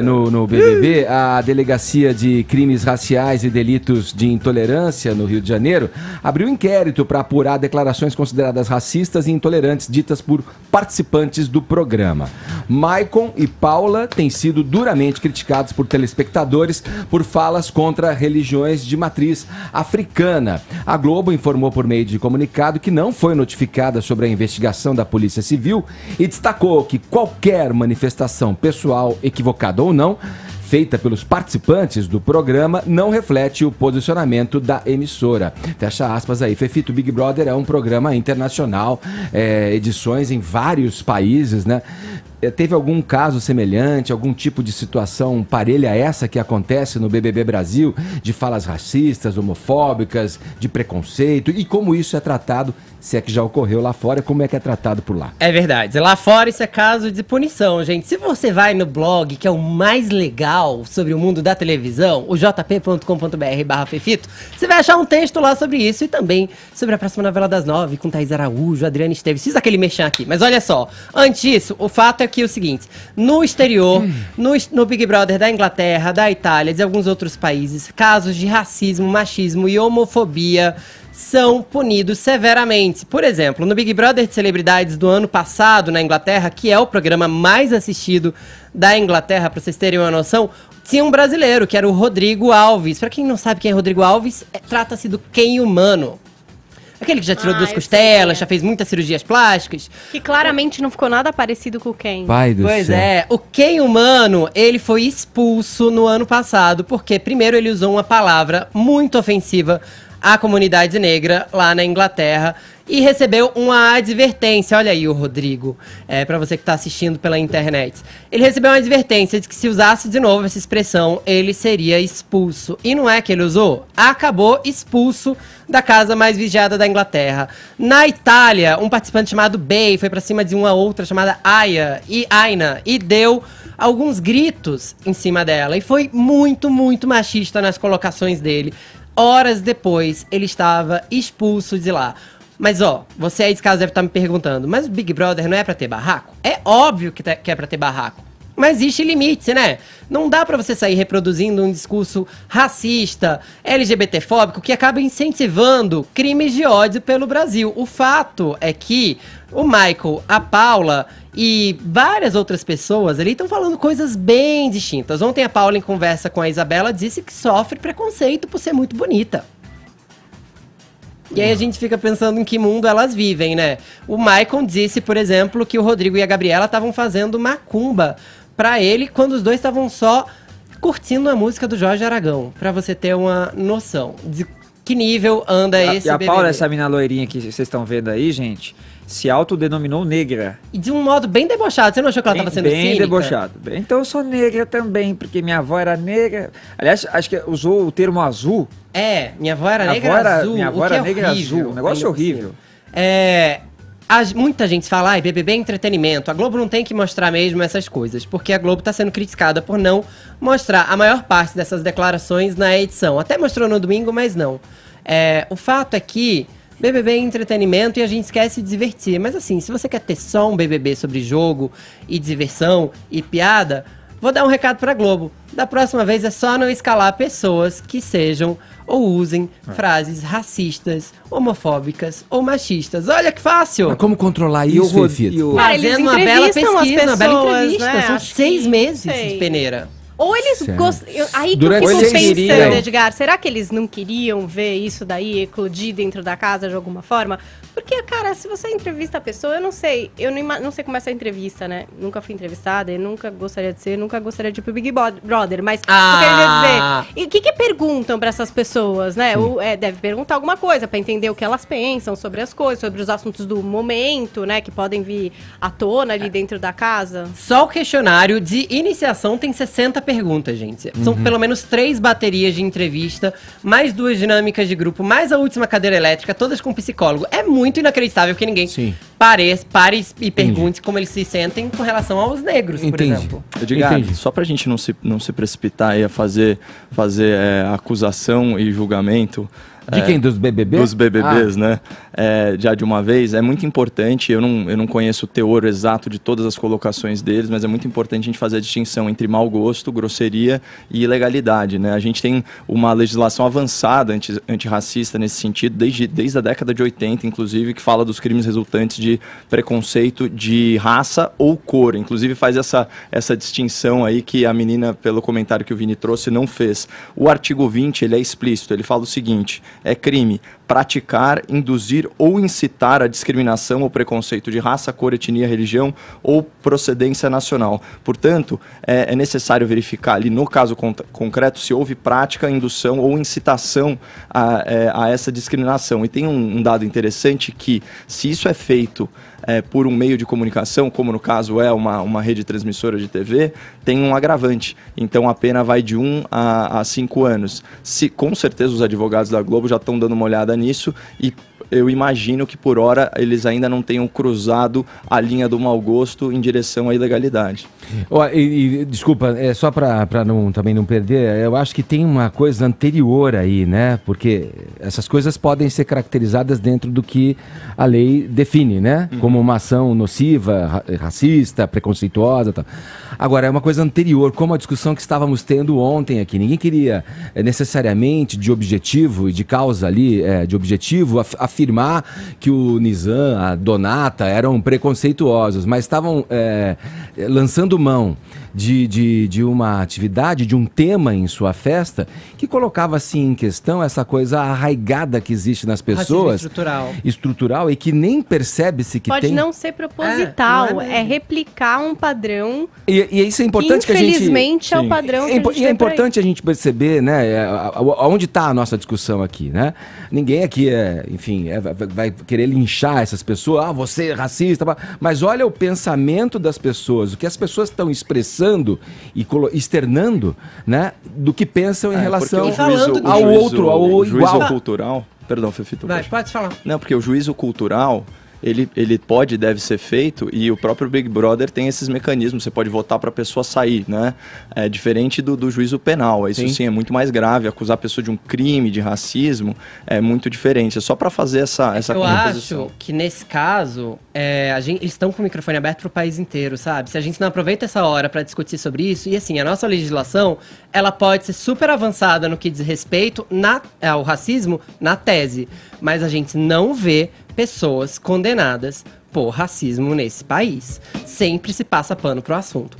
No, no, BBB, a Delegacia de Crimes Raciais e Delitos de Intolerância, no Rio de Janeiro, abriu inquérito para apurar declarações consideradas racistas e intolerantes ditas por participantes do programa. Maicon e Paula têm sido duramente criticados por telespectadores por falas contra religiões de matriz africana. A Globo informou por meio de comunicado que não foi notificada sobre a investigação da Polícia Civil e destacou que qualquer manifestação pessoal equivocada ou não, feita pelos participantes do programa não reflete o posicionamento da emissora. Fecha aspas aí. Fefito Big Brother é um programa internacional, é, edições em vários países, né? É, teve algum caso semelhante, algum tipo de situação parelha a essa que acontece no BBB Brasil, de falas racistas, homofóbicas, de preconceito? E como isso é tratado, se é que já ocorreu lá fora, como é que é tratado por lá? É verdade. Lá fora isso é caso de punição, gente. Se você vai no blog, que é o mais legal sobre o mundo da televisão, o jp.com.br/barra Fefito, você vai achar um texto lá sobre isso e também sobre a próxima novela das nove, com Thaís Araújo, Adriana Esteves. Fiz aquele mexer aqui. Mas olha só, antes isso, o fato é aqui o seguinte: no exterior, hum. no, no Big Brother da Inglaterra, da Itália, de alguns outros países, casos de racismo, machismo e homofobia são punidos severamente. Por exemplo, no Big Brother de Celebridades do ano passado na Inglaterra, que é o programa mais assistido da Inglaterra, para vocês terem uma noção, tinha um brasileiro que era o Rodrigo Alves. Para quem não sabe quem é Rodrigo Alves, é, trata-se do quem humano. Aquele que já tirou ah, duas costelas, já fez muitas cirurgias plásticas. Que claramente não ficou nada parecido com o Ken. Pai do pois céu. é, o Ken humano, ele foi expulso no ano passado, porque primeiro ele usou uma palavra muito ofensiva à comunidade negra lá na Inglaterra e recebeu uma advertência. Olha aí o Rodrigo, é, para você que está assistindo pela internet. Ele recebeu uma advertência de que se usasse de novo essa expressão, ele seria expulso. E não é que ele usou? Acabou expulso da casa mais vigiada da Inglaterra. Na Itália, um participante chamado Bay foi para cima de uma outra chamada Aya e Aina e deu alguns gritos em cima dela e foi muito, muito machista nas colocações dele. Horas depois, ele estava expulso de lá. Mas ó, você aí de casa deve estar tá me perguntando, mas o Big Brother não é para ter barraco? É óbvio que, tá, que é para ter barraco. Mas existe limite, né? Não dá para você sair reproduzindo um discurso racista, LGBTfóbico, que acaba incentivando crimes de ódio pelo Brasil. O fato é que o Michael, a Paula e várias outras pessoas ali estão falando coisas bem distintas. Ontem a Paula, em conversa com a Isabela, disse que sofre preconceito por ser muito bonita. E aí a gente fica pensando em que mundo elas vivem, né? O Maicon disse, por exemplo, que o Rodrigo e a Gabriela estavam fazendo macumba para ele quando os dois estavam só curtindo a música do Jorge Aragão, para você ter uma noção de que nível anda a, esse e a BBB? Paula, essa mina loirinha que vocês estão vendo aí, gente, se autodenominou negra. E de um modo bem debochado. Você não achou que ela estava sendo bem cínica? debochado. Então eu sou negra também, porque minha avó era negra. Aliás, acho que usou o termo azul. É, minha avó era minha negra avó era, azul. Minha avó era é negra horrível, azul. Um negócio é horrível. É, as, muita gente fala, ai, BBB é entretenimento, a Globo não tem que mostrar mesmo essas coisas, porque a Globo tá sendo criticada por não mostrar a maior parte dessas declarações na edição. Até mostrou no domingo, mas não. É, o fato é que BBB é entretenimento e a gente esquece de divertir. Mas assim, se você quer ter só um BBB sobre jogo e diversão e piada, Vou dar um recado pra Globo. Da próxima vez é só não escalar pessoas que sejam ou usem ah. frases racistas, homofóbicas ou machistas. Olha que fácil! Mas como controlar isso, Fefito? Fazendo uma bela pesquisa, pessoas, uma bela entrevista. Né? São Acho seis que... meses, de Peneira. Ou eles gostam. Aí que Durante eu fico pensando, queriam. Edgar, será que eles não queriam ver isso daí eclodir dentro da casa de alguma forma? Porque, cara, se você entrevista a pessoa, eu não sei. Eu não, não sei como é essa entrevista, né? Nunca fui entrevistada, e nunca gostaria de ser, nunca gostaria de ir pro Big Brother. Mas ah. o que eu ah! dizer? E o que, que perguntam para essas pessoas, né? o é, deve perguntar alguma coisa para entender o que elas pensam sobre as coisas, sobre os assuntos do momento, né? Que podem vir à tona ali é. dentro da casa. Só o questionário de iniciação tem 60 perguntas pergunta, gente. São uhum. pelo menos três baterias de entrevista, mais duas dinâmicas de grupo, mais a última cadeira elétrica, todas com psicólogo. É muito inacreditável que ninguém Sim. pare, pare e pergunte como eles se sentem com relação aos negros, Entendi. por exemplo. Eu digo, ah, só pra gente não se, não se precipitar e a fazer, fazer é, acusação e julgamento de quem? Dos BBBs? Dos BBBs, ah. né? É, já de uma vez. É muito importante, eu não, eu não conheço o teor exato de todas as colocações deles, mas é muito importante a gente fazer a distinção entre mau gosto, grosseria e ilegalidade, né? A gente tem uma legislação avançada anti, antirracista nesse sentido, desde, desde a década de 80, inclusive, que fala dos crimes resultantes de preconceito de raça ou cor. Inclusive faz essa, essa distinção aí que a menina, pelo comentário que o Vini trouxe, não fez. O artigo 20, ele é explícito, ele fala o seguinte é crime praticar, induzir ou incitar a discriminação ou preconceito de raça, cor, etnia, religião ou procedência nacional. Portanto, é, é necessário verificar ali, no caso con concreto, se houve prática, indução ou incitação a, é, a essa discriminação. E tem um, um, dado interessante que, se isso é feito é, por um meio de comunicação, como no caso é uma, uma rede transmissora de TV, tem um agravante. Então, a pena vai de 1 um a 5 anos. Se, com certeza, os advogados da Globo já estão dando uma olhada nisso e eu imagino que por hora eles ainda não tenham cruzado a linha do mau gosto em direção à ilegalidade. Oh, e, e, desculpa, é só para não, também não perder, eu acho que tem uma coisa anterior aí, né? Porque essas coisas podem ser caracterizadas dentro do que a lei define, né? Uhum. Como uma ação nociva, racista, preconceituosa. Tal. Agora, é uma coisa anterior, como a discussão que estávamos tendo ontem aqui. Ninguém queria é, necessariamente de objetivo e de causa ali, é, de objetivo af afirmar que o Nizam, a Donata eram preconceituosos, mas estavam é, lançando mão de, de, de uma atividade, de um tema em sua festa, que colocava assim em questão essa coisa arraigada que existe nas pessoas. estrutural. Estrutural e que nem percebe-se que Pode tem. Pode não ser proposital, é, é, é, replicar um padrão. E, e isso é importante que, que a gente. Infelizmente é o padrão. Que é e é importante a gente perceber, né, onde está a nossa discussão aqui, né? Ninguém ninguém aqui é, enfim, é, vai querer linchar essas pessoas, ah, você é racista, mas olha o pensamento das pessoas, o que as pessoas estão expressando e externando, né, do que pensam em é, relação juízo, ao outro, ao igual. Juízo cultural. Perdão, Fefito. pode falar. Não, porque o juízo cultural ele, ele pode e deve ser feito e o próprio Big Brother tem esses mecanismos. Você pode votar para a pessoa sair, né? É diferente do, do juízo penal. Isso sim. sim. é muito mais grave. Acusar a pessoa de um crime, de racismo, é muito diferente. É só para fazer essa, é essa Eu acho que nesse caso, é, a gente, eles estão com o microfone aberto para o país inteiro, sabe? Se a gente não aproveita essa hora para discutir sobre isso, e assim, a nossa legislação, ela pode ser super avançada no que diz respeito na, ao racismo na tese, mas a gente não vê pessoas condenadas por racismo nesse país. Sempre se passa pano pro assunto.